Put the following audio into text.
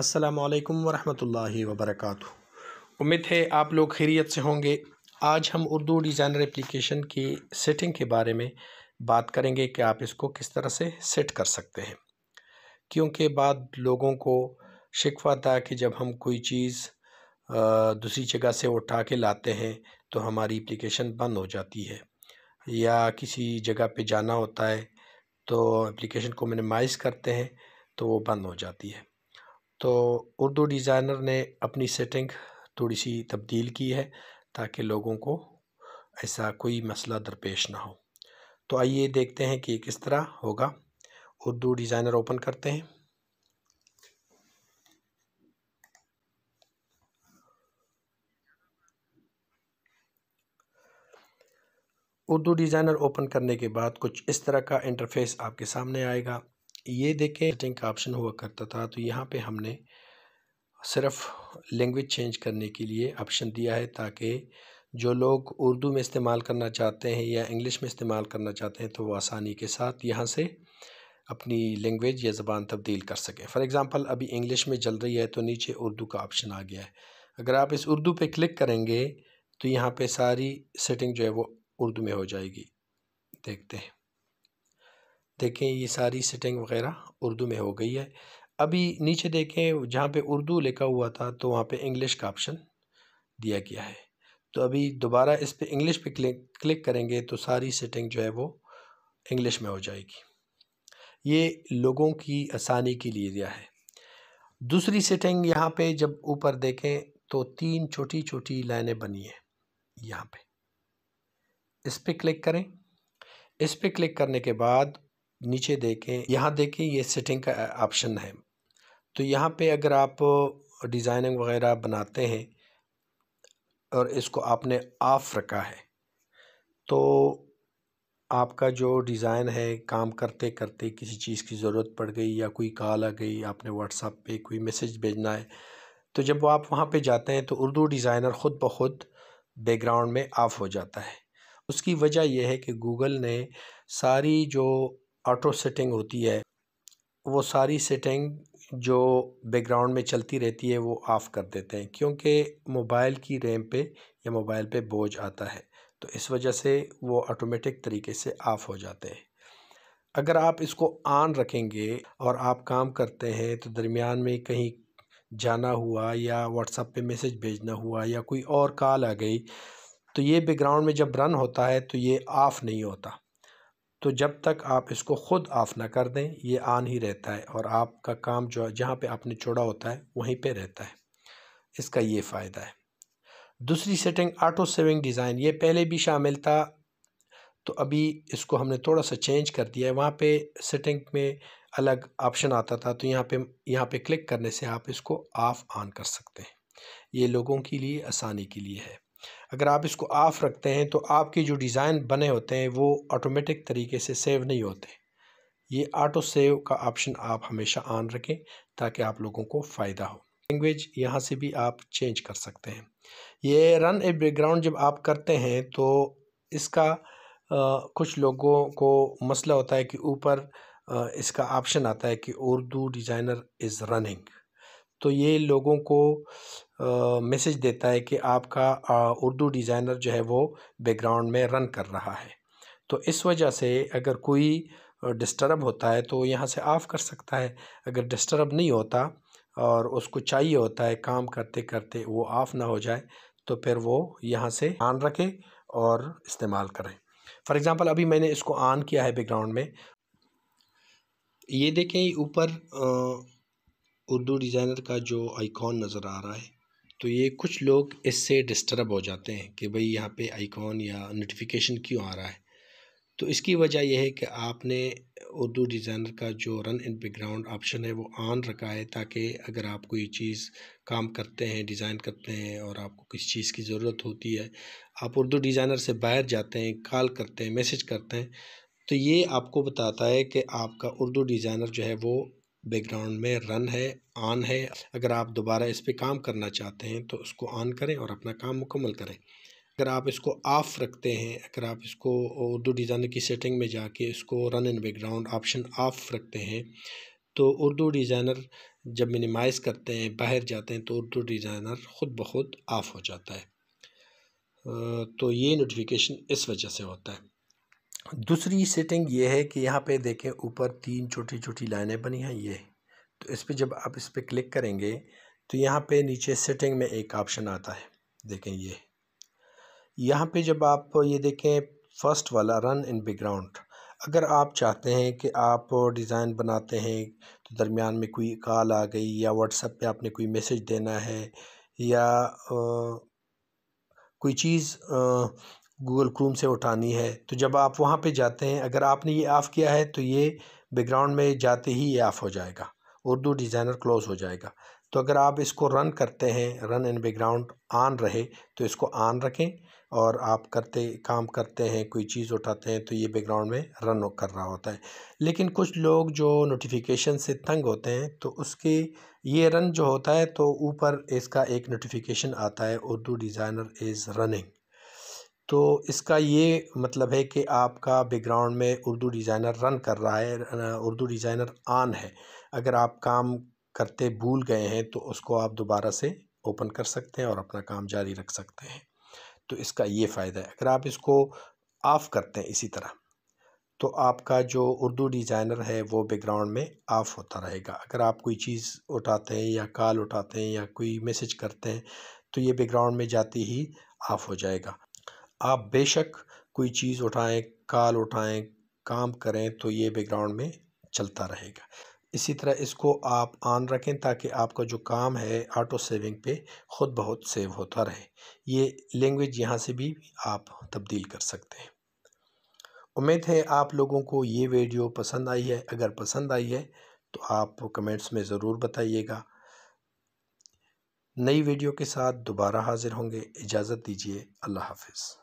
अस्सलाम वरहमतुल्लाहि वबरकatuh उम्मीद है आप लोग खैरियत से होंगे आज हम उर्दू डिज़ाइनर एप्लीकेशन की सेटिंग के बारे में बात करेंगे कि आप इसको किस तरह से सेट कर सकते हैं क्योंकि बाद लोगों को शिकवा था कि जब हम कोई चीज़ दूसरी जगह से उठा के लाते हैं तो हमारी एप्लीकेशन बंद हो जाती है या किसी जगह पे जाना होता है तो एप्लीकेशन को मिनिमाइज़ करते हैं तो वो बंद हो जाती है तो उर्दू डिज़ाइनर ने अपनी सेटिंग थोड़ी सी तब्दील की है ताकि लोगों को ऐसा कोई मसला दरपेश ना हो तो आइए देखते हैं कि किस तरह होगा उर्दू डिज़ाइनर ओपन करते हैं उर्दू डिज़ाइनर ओपन करने के बाद कुछ इस तरह का इंटरफेस आपके सामने आएगा ये देखें सेटिंग का ऑप्शन हुआ करता था तो यहाँ पे हमने सिर्फ लैंग्वेज चेंज करने के लिए ऑप्शन दिया है ताकि जो लोग उर्दू में इस्तेमाल करना चाहते हैं या इंग्लिश में इस्तेमाल करना चाहते हैं तो वो आसानी के साथ यहाँ से अपनी लैंग्वेज या ज़बान तब्दील कर सकें फ़ॉर एग्ज़ाम्पल अभी इंग्लिश में चल रही है तो नीचे उर्दू का ऑप्शन आ गया है अगर आप इस उर्दू पर क्लिक करेंगे तो यहाँ पर सारी सेटिंग जो है वो उर्दू में हो जाएगी देखते हैं देखें ये सारी सेटिंग वगैरह उर्दू में हो गई है अभी नीचे देखें जहाँ पे उर्दू लिखा हुआ था तो वहाँ पे इंग्लिश का ऑप्शन दिया गया है तो अभी दोबारा इस पर इंग्लिश पे क्लिक क्लिक करेंगे तो सारी सेटिंग जो है वो इंग्लिश में हो जाएगी ये लोगों की आसानी के लिए दिया है दूसरी सेटिंग यहाँ पे जब ऊपर देखें तो तीन छोटी छोटी लाइनें बनी हैं यहाँ पर इस पर क्लिक करें इस पर क्लिक करने के बाद नीचे देखें यहाँ देखें ये सेटिंग का ऑप्शन है तो यहाँ पे अगर आप डिज़ाइनिंग वगैरह बनाते हैं और इसको आपने ऑफ़ रखा है तो आपका जो डिज़ाइन है काम करते करते किसी चीज़ की ज़रूरत पड़ गई या कोई कॉल आ गई आपने व्हाट्सअप पे कोई मैसेज भेजना है तो जब आप वहाँ पे जाते हैं तो उर्दू डिज़ाइनर ख़ुद ब खुद बैकग्राउंड में ऑफ़ हो जाता है उसकी वजह यह है कि गूगल ने सारी जो ऑटो सेटिंग होती है वो सारी सेटिंग जो बैकग्राउंड में चलती रहती है वो ऑफ़ कर देते हैं क्योंकि मोबाइल की रैम पे या मोबाइल पे बोझ आता है तो इस वजह से वो ऑटोमेटिक तरीके से ऑफ़ हो जाते हैं अगर आप इसको ऑन रखेंगे और आप काम करते हैं तो दरमियान में कहीं जाना हुआ या व्हाट्सअप पे मैसेज भेजना हुआ या कोई और कॉल आ गई तो ये बैकग्राउंड में जब रन होता है तो ये ऑफ़ नहीं होता तो जब तक आप इसको ख़ुद ऑफ़ ना कर दें ये आन ही रहता है और आपका काम जो है जहाँ पर आपने छोड़ा होता है वहीं पर रहता है इसका ये फ़ायदा है दूसरी सेटिंग ऑटो सेविंग डिज़ाइन ये पहले भी शामिल था तो अभी इसको हमने थोड़ा सा चेंज कर दिया है वहाँ पे सेटिंग में अलग ऑप्शन आता था तो यहाँ पे यहाँ पे क्लिक करने से आप इसको ऑफ़ ऑन कर सकते हैं ये लोगों के लिए आसानी के लिए है अगर आप इसको ऑफ़ रखते हैं तो आपके जो डिज़ाइन बने होते हैं वो ऑटोमेटिक तरीके से सेव नहीं होते ये ऑटो सेव का ऑप्शन आप हमेशा ऑन रखें ताकि आप लोगों को फ़ायदा हो लैंग्वेज यहाँ से भी आप चेंज कर सकते हैं ये रन ए बैकग्राउंड जब आप करते हैं तो इसका आ, कुछ लोगों को मसला होता है कि ऊपर इसका ऑप्शन आता है कि उर्दू डिज़ाइनर इज़ रनिंग तो ये लोगों को मैसेज देता है कि आपका उर्दू डिज़ाइनर जो है वो बैकग्राउंड में रन कर रहा है तो इस वजह से अगर कोई डिस्टर्ब होता है तो यहाँ से ऑफ़ कर सकता है अगर डिस्टर्ब नहीं होता और उसको चाहिए होता है काम करते करते वो ऑफ़ ना हो जाए तो फिर वो यहाँ से ऑन रखें और इस्तेमाल करें फॉर एग्ज़ाम्पल अभी मैंने इसको ऑन किया है बैकग्राउंड में ये देखें ऊपर उर्दू डिज़ाइनर का जो आइकॉन नज़र आ रहा है तो ये कुछ लोग इससे डिस्टर्ब हो जाते हैं कि भाई यहाँ पे आइकॉन या नोटिफिकेशन क्यों आ रहा है तो इसकी वजह यह है कि आपने उर्दू डिज़ाइनर का जो रन इन बैकग्राउंड ऑप्शन है वो ऑन रखा है ताकि अगर आप कोई चीज़ काम करते हैं डिज़ाइन करते हैं और आपको किस चीज़ की ज़रूरत होती है आप उर्दू डिज़ाइनर से बाहर जाते हैं कॉल करते हैं मैसेज करते हैं तो ये आपको बताता है कि आपका उर्दू डिज़ाइनर जो है वो बैकग्राउंड में रन है ऑन है अगर आप दोबारा इस पर काम करना चाहते हैं तो उसको ऑन करें और अपना काम मुकम्मल करें अगर आप इसको ऑफ़ रखते हैं अगर आप इसको उर्दू डिज़ाइनर की सेटिंग में जाके इसको run in background option off रखते हैं तो उर्दू डिज़ाइनर जब मिनिमाइज करते हैं बाहर जाते हैं तो उर्दू डिज़ाइनर ख़ुद ब खुद ऑफ़ हो जाता है तो ये नोटिफिकेशन इस वजह से होता है दूसरी सेटिंग ये है कि यहाँ पे देखें ऊपर तीन छोटी छोटी लाइनें बनी हैं ये तो इस पर जब आप इस पर क्लिक करेंगे तो यहाँ पे नीचे सेटिंग में एक ऑप्शन आता है देखें ये यहाँ पे जब आप ये देखें फर्स्ट वाला रन इन बैकग्राउंड अगर आप चाहते हैं कि आप डिज़ाइन बनाते हैं तो दरमियान में कोई कॉल आ गई या व्हाट्सएप पे आपने कोई मैसेज देना है या आ, कोई चीज़ गूगल क्रूम से उठानी है तो जब आप वहाँ पे जाते हैं अगर आपने ये ऑफ़ किया है तो ये बैकग्राउंड में जाते ही ये ऑफ़ हो जाएगा उर्दू डिज़ाइनर क्लोज़ हो जाएगा तो अगर आप इसको रन करते हैं रन इन बैकग्राउंड ऑन रहे तो इसको ऑन रखें और आप करते काम करते हैं कोई चीज़ उठाते हैं तो ये बैकग्राउंड में रन कर रहा होता है लेकिन कुछ लोग जो नोटिफिकेशन से तंग होते हैं तो उसके ये रन जो होता है तो ऊपर इसका एक नोटिफिकेशन आता है उर्दू डिज़ाइनर इज़ रनिंग तो इसका ये मतलब है कि आपका बैकग्राउंड में उर्दू डिज़ाइनर रन कर रहा है उर्दू डिज़ाइनर आन है अगर आप काम करते भूल गए हैं तो उसको आप दोबारा से ओपन कर सकते हैं और अपना काम जारी रख सकते हैं तो इसका ये फ़ायदा है अगर आप इसको ऑफ़ करते हैं इसी तरह तो आपका जो उर्दू डिज़ाइनर है वो बैकग्राउंड में ऑफ़ होता रहेगा अगर आप कोई चीज़ उठाते हैं या कॉल उठाते हैं या कोई मैसेज करते हैं तो ये बैकग्राउंड में जाती ही ऑफ़ हो जाएगा आप बेशक कोई चीज़ उठाएं कॉल उठाएं काम करें तो ये बैकग्राउंड में चलता रहेगा इसी तरह इसको आप ऑन रखें ताकि आपका जो काम है ऑटो सेविंग पे ख़ुद बहुत सेव होता रहे ये लैंग्वेज यहाँ से भी आप तब्दील कर सकते हैं उम्मीद है आप लोगों को ये वीडियो पसंद आई है अगर पसंद आई है तो आप कमेंट्स में ज़रूर बताइएगा नई वीडियो के साथ दोबारा हाज़िर होंगे इजाज़त दीजिए अल्लाह हाफिज़